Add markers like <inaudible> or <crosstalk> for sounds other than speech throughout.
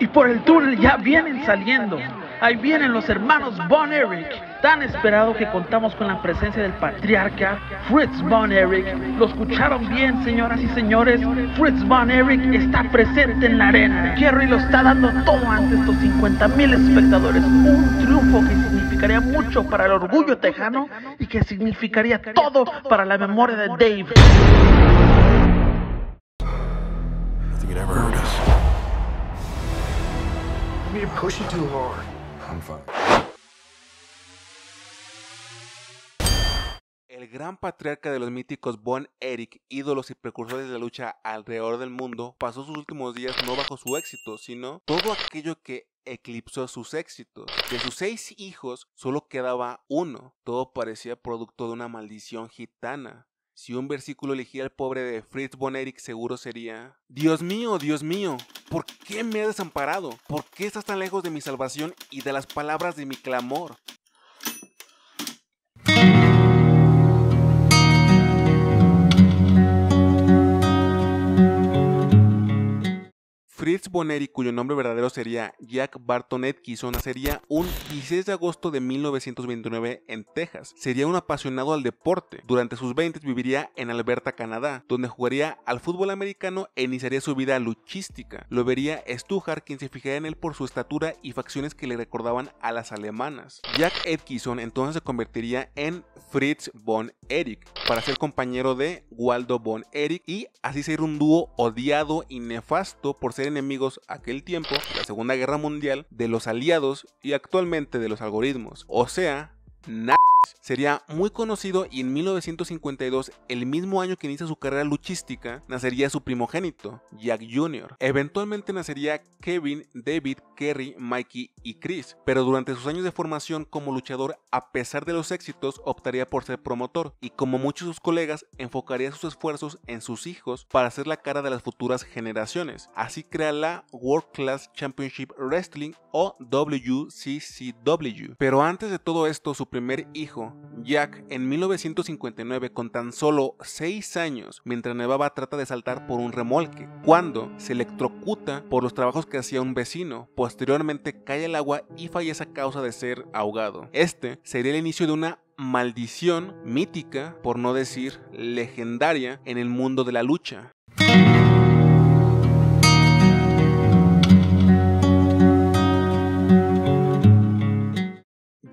Y por el túnel ya vienen saliendo. Ahí vienen los hermanos Von Eric. Tan esperado que contamos con la presencia del patriarca Fritz Von Eric. Lo escucharon bien, señoras y señores. Fritz Von Eric está presente en la arena. Kerry lo está dando todo ante estos 50 mil espectadores. Un triunfo que significaría mucho para el orgullo tejano y que significaría todo para la memoria de Dave. El gran patriarca de los míticos Von eric ídolos y precursores de la lucha alrededor del mundo, pasó sus últimos días no bajo su éxito, sino todo aquello que eclipsó sus éxitos. De sus seis hijos solo quedaba uno. Todo parecía producto de una maldición gitana. Si un versículo elegía al pobre de Fritz von Erich, seguro sería: Dios mío, Dios mío, ¿por qué me has desamparado? ¿Por qué estás tan lejos de mi salvación y de las palabras de mi clamor? Fritz Boneri, cuyo nombre verdadero sería Jack Barton Edkison, nacería un 16 de agosto de 1929 en Texas. Sería un apasionado al deporte. Durante sus 20 viviría en Alberta, Canadá, donde jugaría al fútbol americano e iniciaría su vida luchística. Lo vería Stuhar, quien se fijaría en él por su estatura y facciones que le recordaban a las alemanas. Jack Edkison entonces se convertiría en Fritz von Eric para ser compañero de Waldo Von Eric y así ser un dúo odiado y nefasto por ser enemigos aquel tiempo, la Segunda Guerra Mundial, de los aliados y actualmente de los algoritmos. O sea, nada. Sería muy conocido y en 1952, el mismo año que inicia su carrera luchística, nacería su primogénito, Jack Jr. Eventualmente nacería Kevin, David, Kerry, Mikey y Chris, pero durante sus años de formación como luchador, a pesar de los éxitos, optaría por ser promotor y como muchos de sus colegas, enfocaría sus esfuerzos en sus hijos para ser la cara de las futuras generaciones. Así crea la World Class Championship Wrestling o WCCW. Pero antes de todo esto, su primer hijo Jack, en 1959, con tan solo 6 años, mientras nevaba, trata de saltar por un remolque, cuando se electrocuta por los trabajos que hacía un vecino. Posteriormente cae al agua y fallece a causa de ser ahogado. Este sería el inicio de una maldición mítica, por no decir legendaria, en el mundo de la lucha.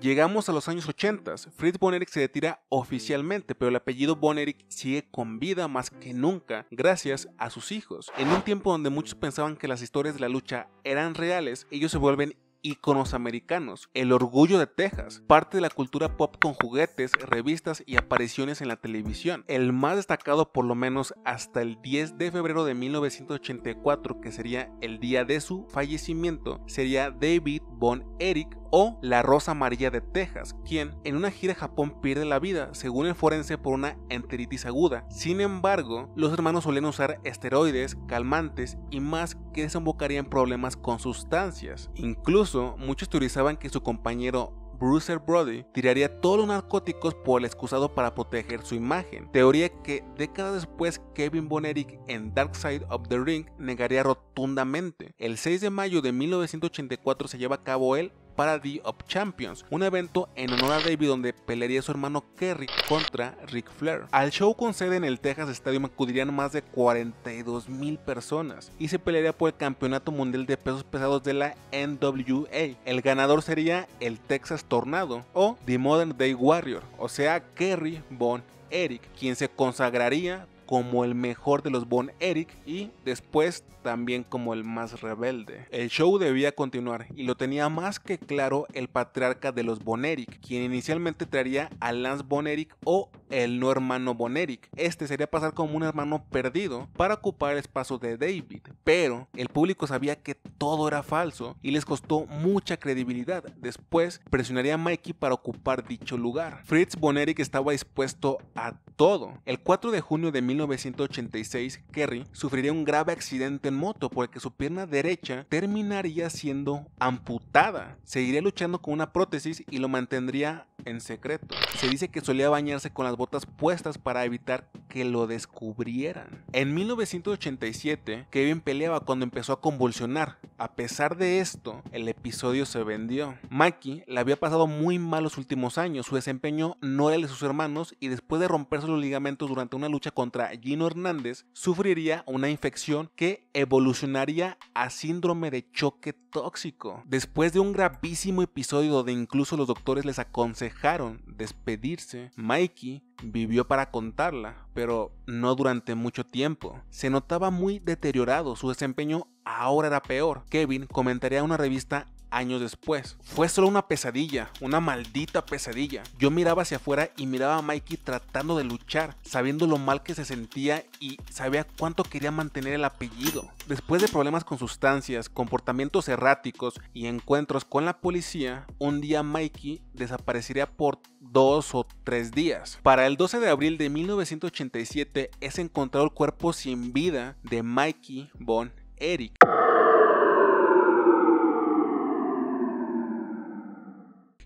Llegamos a los años 80, Fritz Erich se retira oficialmente, pero el apellido Von Bonerick sigue con vida más que nunca gracias a sus hijos. En un tiempo donde muchos pensaban que las historias de la lucha eran reales, ellos se vuelven íconos americanos, el orgullo de Texas, parte de la cultura pop con juguetes, revistas y apariciones en la televisión. El más destacado por lo menos hasta el 10 de febrero de 1984, que sería el día de su fallecimiento, sería David Von Erich o la Rosa Amarilla de Texas, quien en una gira a Japón pierde la vida, según el forense, por una enteritis aguda. Sin embargo, los hermanos solían usar esteroides, calmantes y más que desembocarían problemas con sustancias. Incluso, muchos teorizaban que su compañero Bruiser Brody tiraría todos los narcóticos por el excusado para proteger su imagen, teoría que décadas después Kevin Bonerick en Dark Side of the Ring negaría rotundamente. El 6 de mayo de 1984 se lleva a cabo el para The Champions, un evento en honor a David donde pelearía su hermano Kerry contra Ric Flair. Al show con sede en el Texas Stadium acudirían más de 42 mil personas y se pelearía por el Campeonato Mundial de Pesos Pesados de la NWA. El ganador sería el Texas Tornado o The Modern Day Warrior, o sea Kerry Von Eric, quien se consagraría como el mejor de los Bon Eric y después también como el más rebelde. El show debía continuar y lo tenía más que claro el patriarca de los Bon Eric, quien inicialmente traería a Lance Bon Eric o el no hermano Boneric. Este sería pasar como un hermano perdido para ocupar el espacio de David, pero el público sabía que todo era falso y les costó mucha credibilidad. Después presionaría a Mikey para ocupar dicho lugar. Fritz Boneric estaba dispuesto a todo. El 4 de junio de 1986, Kerry sufriría un grave accidente en moto porque su pierna derecha terminaría siendo amputada. Seguiría luchando con una prótesis y lo mantendría en secreto. Se dice que solía bañarse con las botas puestas para evitar que lo descubrieran. En 1987, Kevin peleaba cuando empezó a convulsionar. A pesar de esto, el episodio se vendió. Maki la había pasado muy mal los últimos años, su desempeño no era el de sus hermanos y después de romperse los ligamentos durante una lucha contra Gino Hernández, sufriría una infección que evolucionaría a síndrome de choque tóxico. Después de un gravísimo episodio donde incluso los doctores les aconsejaron dejaron despedirse, Mikey vivió para contarla, pero no durante mucho tiempo. Se notaba muy deteriorado, su desempeño ahora era peor. Kevin comentaría a una revista años después. Fue solo una pesadilla, una maldita pesadilla. Yo miraba hacia afuera y miraba a Mikey tratando de luchar, sabiendo lo mal que se sentía y sabía cuánto quería mantener el apellido. Después de problemas con sustancias, comportamientos erráticos y encuentros con la policía, un día Mikey desaparecería por dos o tres días. Para el 12 de abril de 1987 es encontrado el cuerpo sin vida de Mikey Von Eric.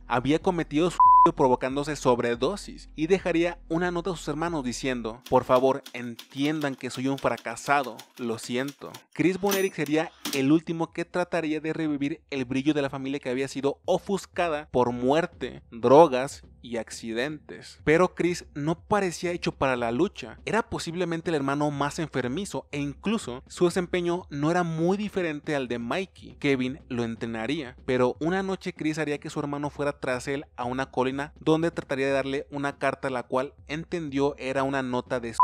había cometido su <laughs> provocándose sobredosis y dejaría una nota a sus hermanos diciendo, por favor entiendan que soy un fracasado, lo siento. Chris Bonerick sería el último que trataría de revivir el brillo de la familia que había sido ofuscada por muerte, drogas y accidentes. Pero Chris no parecía hecho para la lucha, era posiblemente el hermano más enfermizo e incluso su desempeño no era muy diferente al de Mikey. Kevin lo entrenaría, pero una noche Chris haría que su hermano fuera tras él a una colina donde trataría de darle una carta la cual entendió era una nota de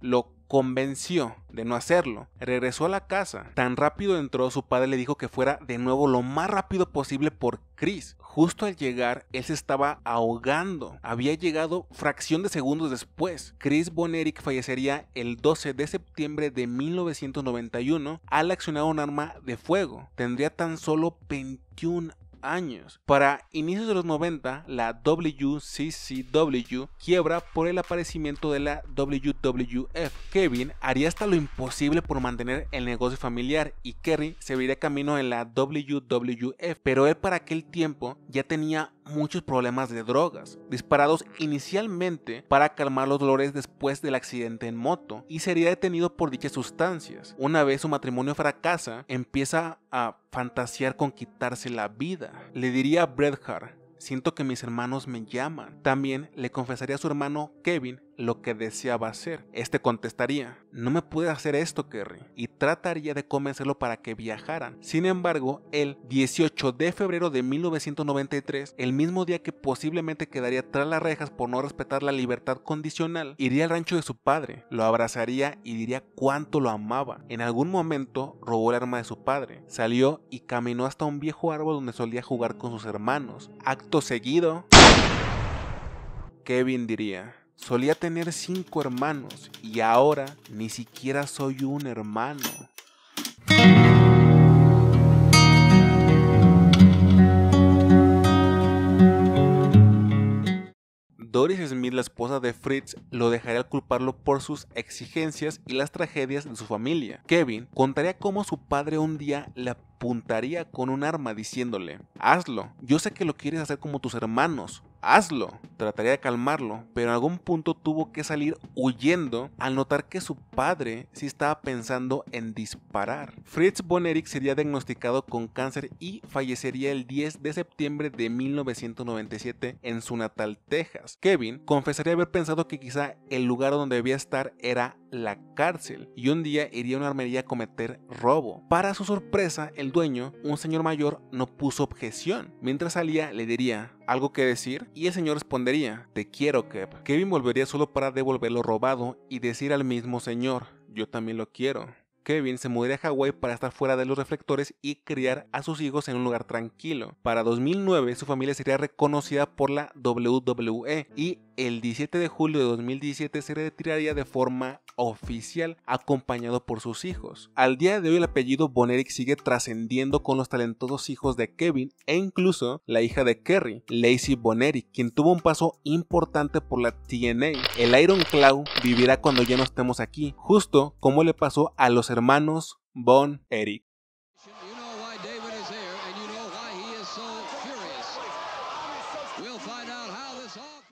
lo convenció de no hacerlo. Regresó a la casa. Tan rápido entró, su padre le dijo que fuera de nuevo lo más rápido posible por Chris. Justo al llegar, él se estaba ahogando. Había llegado fracción de segundos después. Chris Bonerick fallecería el 12 de septiembre de 1991 al accionar un arma de fuego. Tendría tan solo 21 años. Para inicios de los 90, la WCCW quiebra por el aparecimiento de la WWF. Kevin haría hasta lo imposible por mantener el negocio familiar y Kerry se vería camino en la WWF, pero él para aquel tiempo ya tenía muchos problemas de drogas, disparados inicialmente para calmar los dolores después del accidente en moto, y sería detenido por dichas sustancias. Una vez su matrimonio fracasa, empieza a fantasear con quitarse la vida. Le diría a Bret Hart, siento que mis hermanos me llaman. También le confesaría a su hermano Kevin lo que deseaba hacer. Este contestaría, no me puede hacer esto, Kerry, y trataría de convencerlo para que viajaran. Sin embargo, el 18 de febrero de 1993, el mismo día que posiblemente quedaría tras las rejas por no respetar la libertad condicional, iría al rancho de su padre, lo abrazaría y diría cuánto lo amaba. En algún momento robó el arma de su padre, salió y caminó hasta un viejo árbol donde solía jugar con sus hermanos. Acto seguido, Kevin diría, Solía tener cinco hermanos y ahora ni siquiera soy un hermano. Doris Smith, la esposa de Fritz, lo dejaría culparlo por sus exigencias y las tragedias de su familia. Kevin contaría cómo su padre un día le apuntaría con un arma diciéndole, hazlo, yo sé que lo quieres hacer como tus hermanos, hazlo. Trataría de calmarlo, pero en algún punto tuvo que salir huyendo al notar que su padre sí estaba pensando en disparar. Fritz von sería diagnosticado con cáncer y fallecería el 10 de septiembre de 1997 en su natal Texas. Kevin confesaría haber pensado que quizá el lugar donde debía estar era la cárcel y un día iría a una armería a cometer robo. Para su sorpresa, el dueño, un señor mayor, no puso objeción. Mientras salía, le diría, algo que decir? Y el señor respondería, te quiero, Kev. Kevin volvería solo para devolver lo robado y decir al mismo señor, yo también lo quiero. Kevin se mudaría a Hawái para estar fuera de los reflectores y criar a sus hijos en un lugar tranquilo. Para 2009 su familia sería reconocida por la WWE y el 17 de julio de 2017 se retiraría de forma oficial, acompañado por sus hijos. Al día de hoy el apellido Bonerick sigue trascendiendo con los talentosos hijos de Kevin e incluso la hija de Kerry, Lacey Bonerick, quien tuvo un paso importante por la TNA. El Iron Claw vivirá cuando ya no estemos aquí, justo como le pasó a los hermanos Bon Eric.